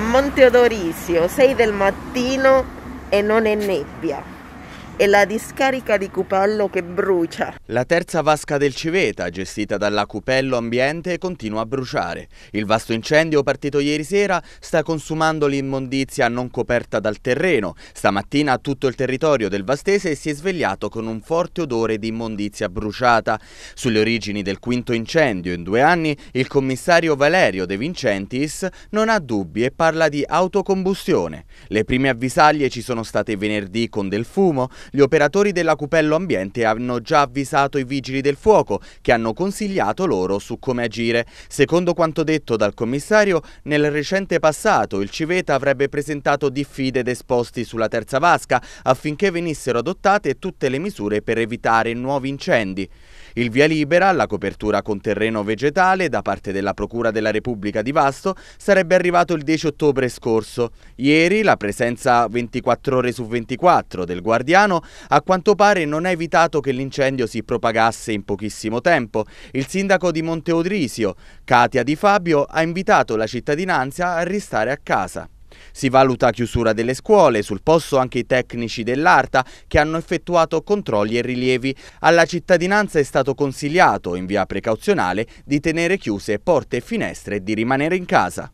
Monte Odorisio, 6 del mattino e non è nebbia e la discarica di Cupello che brucia. La terza vasca del Civeta, gestita dalla Cupello Ambiente, continua a bruciare. Il vasto incendio partito ieri sera sta consumando l'immondizia non coperta dal terreno. Stamattina tutto il territorio del Vastese si è svegliato con un forte odore di immondizia bruciata. Sulle origini del quinto incendio in due anni, il commissario Valerio De Vincentis non ha dubbi e parla di autocombustione. Le prime avvisaglie ci sono state venerdì con del fumo, gli operatori della Cupello Ambiente hanno già avvisato i vigili del fuoco che hanno consigliato loro su come agire. Secondo quanto detto dal commissario, nel recente passato il Civeta avrebbe presentato diffide ed esposti sulla terza vasca affinché venissero adottate tutte le misure per evitare nuovi incendi. Il via libera la copertura con terreno vegetale da parte della Procura della Repubblica di Vasto sarebbe arrivato il 10 ottobre scorso. Ieri la presenza 24 ore su 24 del guardiano a quanto pare non ha evitato che l'incendio si propagasse in pochissimo tempo. Il sindaco di Monteodrisio, Katia Di Fabio, ha invitato la cittadinanza a restare a casa. Si valuta chiusura delle scuole, sul posto anche i tecnici dell'ARTA che hanno effettuato controlli e rilievi. Alla cittadinanza è stato consigliato, in via precauzionale, di tenere chiuse porte e finestre e di rimanere in casa.